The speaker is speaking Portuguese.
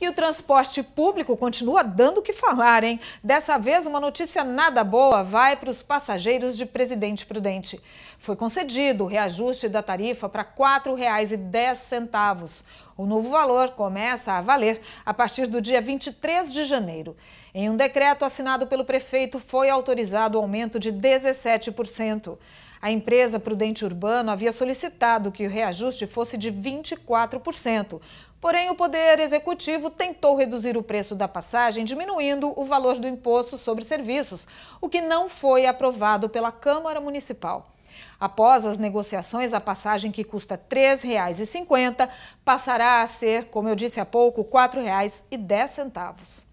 E o transporte público continua dando o que falar, hein? Dessa vez, uma notícia nada boa vai para os passageiros de Presidente Prudente. Foi concedido o reajuste da tarifa para R$ 4,10. O novo valor começa a valer a partir do dia 23 de janeiro. Em um decreto assinado pelo prefeito, foi autorizado o aumento de 17%. A empresa Prudente Urbano havia solicitado que o reajuste fosse de 24%. Porém, o Poder Executivo tentou reduzir o preço da passagem, diminuindo o valor do imposto sobre serviços, o que não foi aprovado pela Câmara Municipal. Após as negociações, a passagem que custa R$ 3,50 passará a ser, como eu disse há pouco, R$ 4,10.